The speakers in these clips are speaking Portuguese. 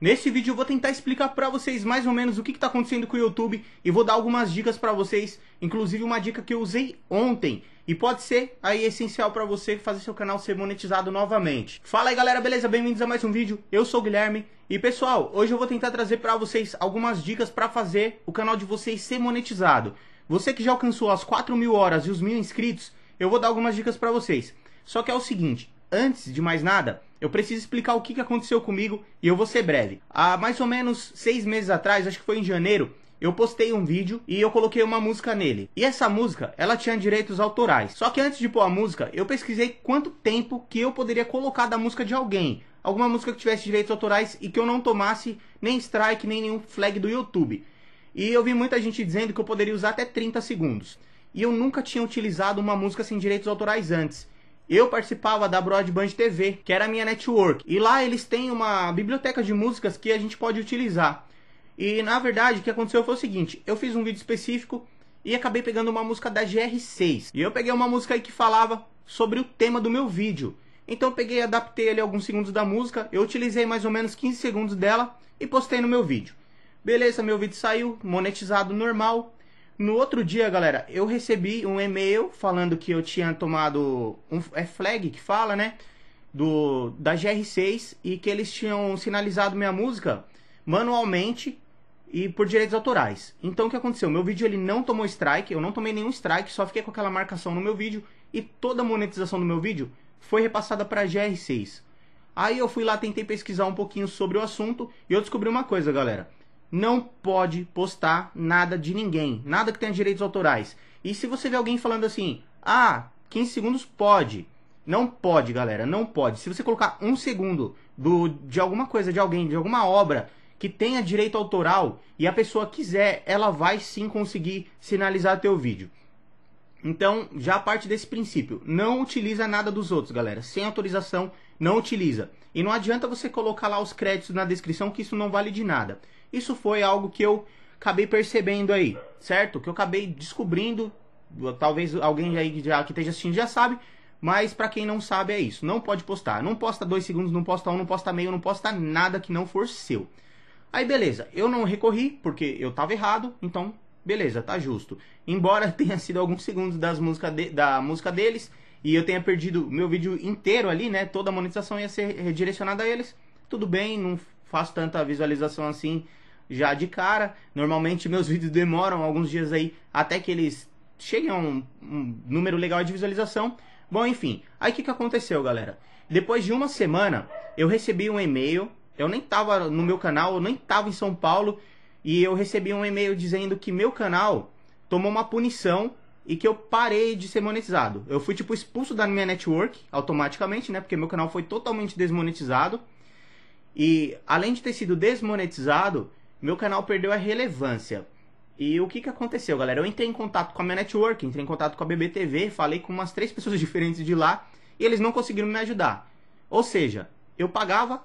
Neste vídeo eu vou tentar explicar para vocês mais ou menos o que está acontecendo com o YouTube e vou dar algumas dicas para vocês, inclusive uma dica que eu usei ontem e pode ser aí essencial para você fazer seu canal ser monetizado novamente. Fala aí galera, beleza? Bem-vindos a mais um vídeo, eu sou o Guilherme e pessoal, hoje eu vou tentar trazer para vocês algumas dicas para fazer o canal de vocês ser monetizado. Você que já alcançou as 4 mil horas e os mil inscritos, eu vou dar algumas dicas para vocês. Só que é o seguinte, Antes de mais nada, eu preciso explicar o que aconteceu comigo e eu vou ser breve. Há mais ou menos seis meses atrás, acho que foi em janeiro, eu postei um vídeo e eu coloquei uma música nele. E essa música, ela tinha direitos autorais. Só que antes de pôr a música, eu pesquisei quanto tempo que eu poderia colocar da música de alguém. Alguma música que tivesse direitos autorais e que eu não tomasse nem strike, nem nenhum flag do YouTube. E eu vi muita gente dizendo que eu poderia usar até 30 segundos. E eu nunca tinha utilizado uma música sem direitos autorais antes eu participava da Broadband TV, que era a minha network. E lá eles têm uma biblioteca de músicas que a gente pode utilizar. E na verdade, o que aconteceu foi o seguinte: eu fiz um vídeo específico e acabei pegando uma música da GR6. E eu peguei uma música aí que falava sobre o tema do meu vídeo. Então eu peguei, adaptei ali alguns segundos da música, eu utilizei mais ou menos 15 segundos dela e postei no meu vídeo. Beleza, meu vídeo saiu monetizado normal. No outro dia, galera, eu recebi um e-mail falando que eu tinha tomado um é flag que fala, né, do da GR6 e que eles tinham sinalizado minha música manualmente e por direitos autorais. Então o que aconteceu? Meu vídeo ele não tomou strike, eu não tomei nenhum strike, só fiquei com aquela marcação no meu vídeo e toda a monetização do meu vídeo foi repassada para a GR6. Aí eu fui lá, tentei pesquisar um pouquinho sobre o assunto e eu descobri uma coisa, galera não pode postar nada de ninguém, nada que tenha direitos autorais. E se você vê alguém falando assim, ah, 15 segundos pode. Não pode, galera, não pode. Se você colocar um segundo do, de alguma coisa, de alguém, de alguma obra que tenha direito autoral e a pessoa quiser, ela vai sim conseguir sinalizar teu vídeo. Então, já parte desse princípio, não utiliza nada dos outros, galera. Sem autorização, não utiliza. E não adianta você colocar lá os créditos na descrição que isso não vale de nada. Isso foi algo que eu acabei percebendo aí, certo? Que eu acabei descobrindo, talvez alguém aí que, já, que esteja assistindo já sabe, mas para quem não sabe é isso. Não pode postar. Não posta dois segundos, não posta um, não posta meio, não posta nada que não for seu. Aí beleza, eu não recorri porque eu tava errado, então beleza, tá justo. Embora tenha sido alguns segundos das música de, da música deles e eu tenha perdido meu vídeo inteiro ali, né? Toda a monetização ia ser redirecionada a eles. Tudo bem, não faço tanta visualização assim já de cara. Normalmente meus vídeos demoram alguns dias aí até que eles cheguem a um, um número legal de visualização. Bom, enfim, aí o que, que aconteceu, galera? Depois de uma semana, eu recebi um e-mail. Eu nem tava no meu canal, eu nem tava em São Paulo. E eu recebi um e-mail dizendo que meu canal tomou uma punição e que eu parei de ser monetizado. Eu fui, tipo, expulso da minha network automaticamente, né? Porque meu canal foi totalmente desmonetizado. E além de ter sido desmonetizado, meu canal perdeu a relevância. E o que, que aconteceu, galera? Eu entrei em contato com a minha network, entrei em contato com a BBTV, falei com umas três pessoas diferentes de lá e eles não conseguiram me ajudar. Ou seja, eu pagava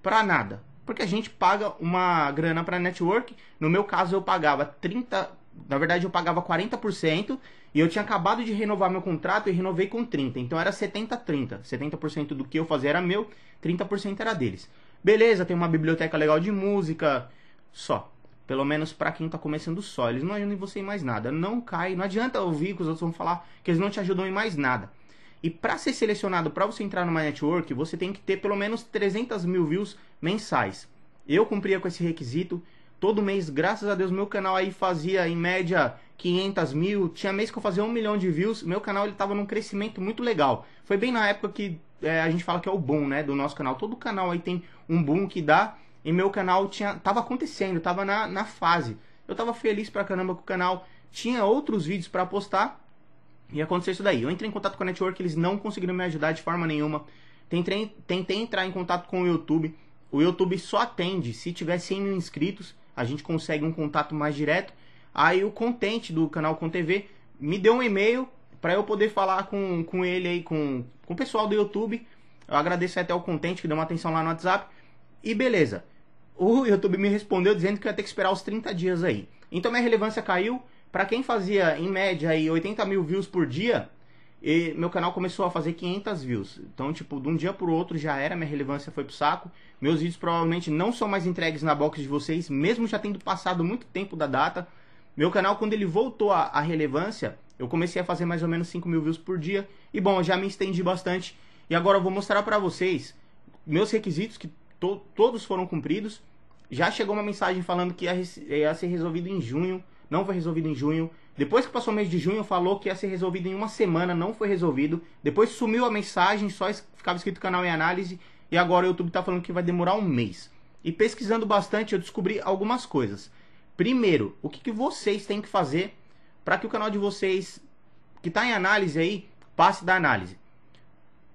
pra nada. Porque a gente paga uma grana pra network. No meu caso, eu pagava 30. Na verdade, eu pagava 40% e eu tinha acabado de renovar meu contrato e renovei com 30%. Então era 70-30. 70%, /30. 70 do que eu fazia era meu, 30% era deles. Beleza, tem uma biblioteca legal de música, só. Pelo menos para quem tá começando só. Eles não ajudam você em mais nada. Não cai, não adianta ouvir que os outros vão falar que eles não te ajudam em mais nada. E para ser selecionado, para você entrar numa network, você tem que ter pelo menos 300 mil views mensais. Eu cumpria com esse requisito, todo mês, graças a Deus, meu canal aí fazia em média 500 mil. Tinha mês que eu fazia um milhão de views. Meu canal ele tava num crescimento muito legal. Foi bem na época que é, a gente fala que é o boom, né, do nosso canal. Todo canal aí tem um boom que dá. E meu canal tinha, tava acontecendo, tava na, na fase. Eu tava feliz pra caramba com o canal. Tinha outros vídeos para postar. E aconteceu isso daí. Eu entrei em contato com a network, eles não conseguiram me ajudar de forma nenhuma. Tentei, tentei entrar em contato com o YouTube. O YouTube só atende se tiver 100 mil inscritos a gente consegue um contato mais direto. Aí o contente do canal Com TV me deu um e-mail para eu poder falar com, com ele aí, com, com o pessoal do YouTube. Eu agradeço até o contente que deu uma atenção lá no WhatsApp. E beleza. O YouTube me respondeu dizendo que ia ter que esperar os 30 dias aí. Então minha relevância caiu. Para quem fazia em média aí 80 mil views por dia, e meu canal começou a fazer 500 views. Então, tipo, de um dia pro outro já era, minha relevância foi pro saco. Meus vídeos provavelmente não são mais entregues na box de vocês, mesmo já tendo passado muito tempo da data. Meu canal, quando ele voltou à relevância, eu comecei a fazer mais ou menos 5 mil views por dia. E bom, eu já me estendi bastante. E agora eu vou mostrar para vocês meus requisitos, que to todos foram cumpridos. Já chegou uma mensagem falando que ia, ia ser resolvido em junho não foi resolvido em junho. Depois que passou o mês de junho, falou que ia ser resolvido em uma semana, não foi resolvido. Depois sumiu a mensagem, só ficava escrito canal em análise. E agora o YouTube está falando que vai demorar um mês. E pesquisando bastante, eu descobri algumas coisas. Primeiro, o que, que vocês têm que fazer para que o canal de vocês, que está em análise aí, passe da análise.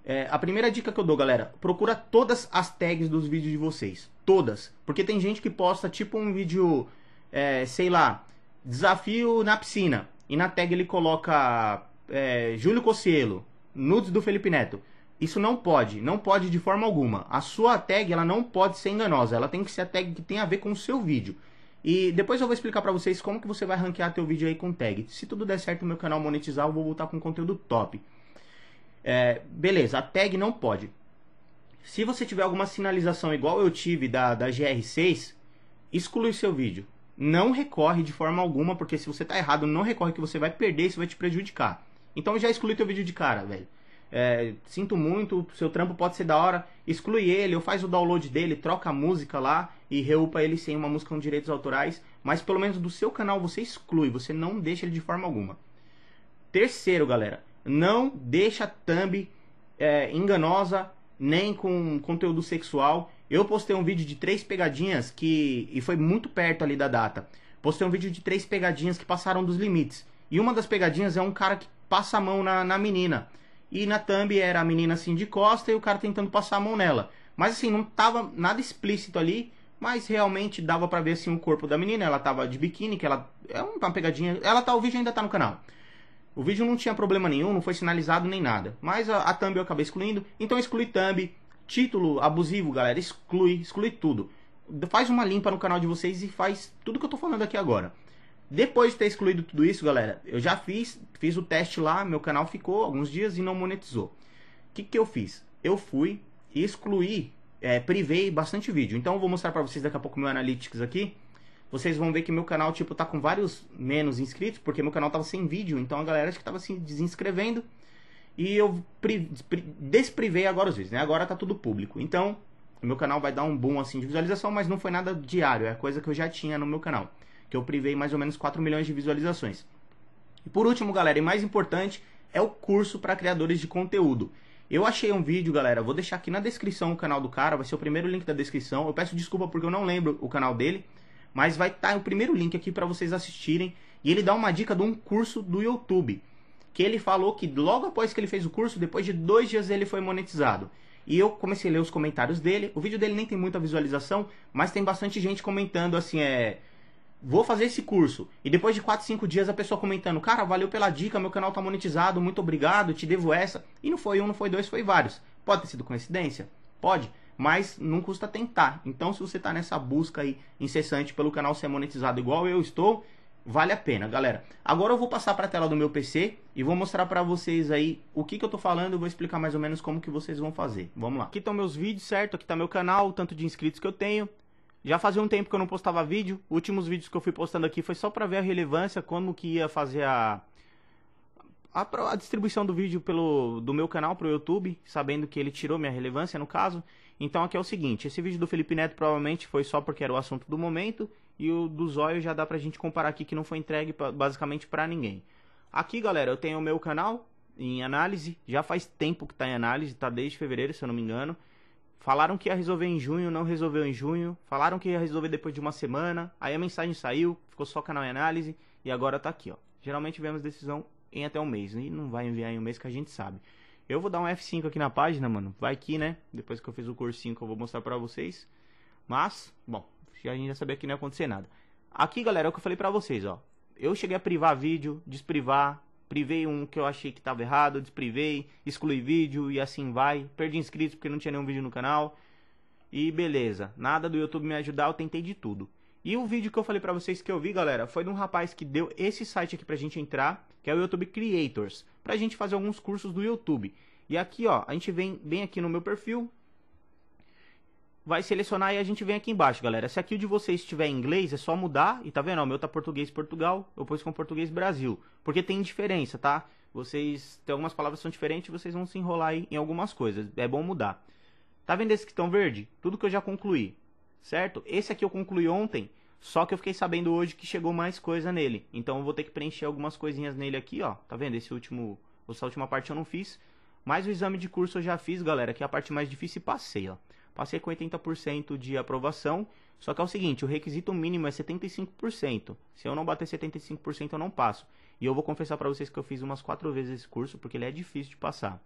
É, a primeira dica que eu dou, galera, procura todas as tags dos vídeos de vocês. Todas. Porque tem gente que posta tipo um vídeo, é, sei lá, desafio na piscina. E na tag ele coloca é, Júlio Cocielo, nudes do Felipe Neto. Isso não pode, não pode de forma alguma. A sua tag ela não pode ser enganosa, ela tem que ser a tag que tem a ver com o seu vídeo. E depois eu vou explicar para vocês como que você vai ranquear teu vídeo aí com tag. Se tudo der certo meu canal monetizar, eu vou voltar com conteúdo top. É, beleza, a tag não pode. Se você tiver alguma sinalização igual eu tive da, da GR6, exclui seu vídeo não recorre de forma alguma, porque se você tá errado, não recorre que você vai perder, isso vai te prejudicar. Então já exclui teu vídeo de cara, velho. É, sinto muito, seu trampo pode ser da hora, exclui ele, ou faz o download dele, troca a música lá e reupa ele sem uma música com direitos autorais, mas pelo menos do seu canal você exclui, você não deixa ele de forma alguma. Terceiro, galera, não deixa thumb é, enganosa nem com conteúdo sexual. Eu postei um vídeo de três pegadinhas que. E foi muito perto ali da data. Postei um vídeo de três pegadinhas que passaram dos limites. E uma das pegadinhas é um cara que passa a mão na, na menina. E na thumb era a menina assim de costa e o cara tentando passar a mão nela. Mas assim, não tava nada explícito ali, mas realmente dava para ver assim o corpo da menina, ela tava de biquíni, que ela é uma pegadinha, ela tá o vídeo ainda tá no canal. O vídeo não tinha problema nenhum, não foi sinalizado nem nada. Mas a, a thumb eu acabei excluindo, então exclui thumb. Título abusivo, galera, exclui, exclui tudo. Faz uma limpa no canal de vocês e faz tudo que eu tô falando aqui agora. Depois de ter excluído tudo isso, galera, eu já fiz, fiz o teste lá, meu canal ficou alguns dias e não monetizou. O que, que eu fiz? Eu fui excluir, é, privei bastante vídeo. Então eu vou mostrar para vocês daqui a pouco meu Analytics aqui vocês vão ver que meu canal, tipo, tá com vários menos inscritos, porque meu canal tava sem vídeo, então a galera acho que tava se desinscrevendo. E eu desprivei agora os vídeos, né? Agora tá tudo público. Então, meu canal vai dar um boom assim de visualização, mas não foi nada diário, é coisa que eu já tinha no meu canal, que eu privei mais ou menos 4 milhões de visualizações. E por último, galera, e mais importante, é o curso para criadores de conteúdo. Eu achei um vídeo, galera, vou deixar aqui na descrição o canal do cara, vai ser o primeiro link da descrição. Eu peço desculpa porque eu não lembro o canal dele. Mas vai estar tá o primeiro link aqui para vocês assistirem. E ele dá uma dica de um curso do YouTube. Que ele falou que logo após que ele fez o curso, depois de dois dias ele foi monetizado. E eu comecei a ler os comentários dele. O vídeo dele nem tem muita visualização, mas tem bastante gente comentando assim, é. Vou fazer esse curso. E depois de 4, 5 dias a pessoa comentando, cara, valeu pela dica, meu canal tá monetizado, muito obrigado, te devo essa. E não foi um, não foi dois, foi vários. Pode ter sido coincidência? Pode mas não custa tentar. Então, se você está nessa busca aí incessante pelo canal ser monetizado igual eu estou, vale a pena, galera. Agora eu vou passar para a tela do meu PC e vou mostrar para vocês aí o que, que eu tô falando, e vou explicar mais ou menos como que vocês vão fazer. Vamos lá. Aqui estão meus vídeos, certo? Aqui está meu canal, o tanto de inscritos que eu tenho. Já fazia um tempo que eu não postava vídeo. Últimos vídeos que eu fui postando aqui foi só para ver a relevância, como que ia fazer a a, a, distribuição do vídeo pelo, do meu canal para o YouTube, sabendo que ele tirou minha relevância no caso. Então aqui é o seguinte, esse vídeo do Felipe Neto provavelmente foi só porque era o assunto do momento e o do Zóio já dá pra gente comparar aqui que não foi entregue pra, basicamente para ninguém. Aqui, galera, eu tenho o meu canal em análise, já faz tempo que está em análise, está desde fevereiro, se eu não me engano. Falaram que ia resolver em junho, não resolveu em junho. Falaram que ia resolver depois de uma semana. Aí a mensagem saiu, ficou só canal em análise e agora está aqui, ó. Geralmente vemos decisão em até um mês. E não vai enviar em um mês que a gente sabe. Eu vou dar um F5 aqui na página, mano. Vai aqui, né? Depois que eu fiz o cursinho que eu vou mostrar pra vocês. Mas, bom, a gente já sabia que não ia acontecer nada. Aqui, galera, é o que eu falei pra vocês, ó. Eu cheguei a privar vídeo, desprivar, privei um que eu achei que estava errado, desprivei, excluí vídeo e assim vai. Perdi inscritos porque não tinha nenhum vídeo no canal. E beleza, nada do YouTube me ajudar, eu tentei de tudo. E o vídeo que eu falei para vocês que eu vi, galera, foi de um rapaz que deu esse site aqui pra gente entrar, que é o YouTube Creators, pra gente fazer alguns cursos do YouTube. E aqui, ó, a gente vem bem aqui no meu perfil, vai selecionar e a gente vem aqui embaixo, galera. Se aqui o de vocês estiver em inglês, é só mudar. E tá vendo? O meu tá português Portugal, eu pus com português Brasil. Porque tem diferença, tá? Vocês tem algumas palavras que são diferentes, vocês vão se enrolar aí em algumas coisas. É bom mudar. Tá vendo esse que estão verde? Tudo que eu já concluí certo? Esse aqui eu concluí ontem, só que eu fiquei sabendo hoje que chegou mais coisa nele. Então eu vou ter que preencher algumas coisinhas nele aqui, ó. Tá vendo? Esse último, essa última parte eu não fiz. Mas o exame de curso eu já fiz, galera, que é a parte mais difícil e passei, ó. Passei com 80% de aprovação. Só que é o seguinte, o requisito mínimo é 75%. Se eu não bater 75%, eu não passo. E eu vou confessar para vocês que eu fiz umas quatro vezes esse curso, porque ele é difícil de passar.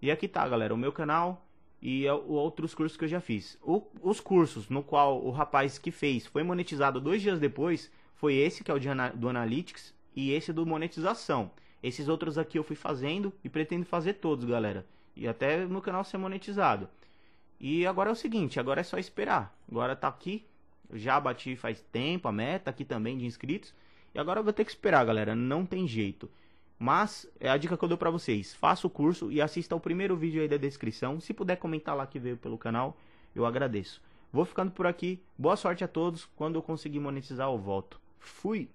E aqui tá, galera, o meu canal, e é outros cursos que eu já fiz. O, os cursos no qual o rapaz que fez foi monetizado dois dias depois foi esse, que é o de, do Analytics, e esse do Monetização. Esses outros aqui eu fui fazendo e pretendo fazer todos, galera. E até no canal ser monetizado. E agora é o seguinte, agora é só esperar. Agora tá aqui, já bati faz tempo a meta aqui também de inscritos. E agora eu vou ter que esperar, galera, não tem jeito. Mas é a dica que eu dou para vocês. Faça o curso e assista ao primeiro vídeo aí da descrição. Se puder comentar lá que veio pelo canal, eu agradeço. Vou ficando por aqui. Boa sorte a todos. Quando eu conseguir monetizar, eu volto. Fui!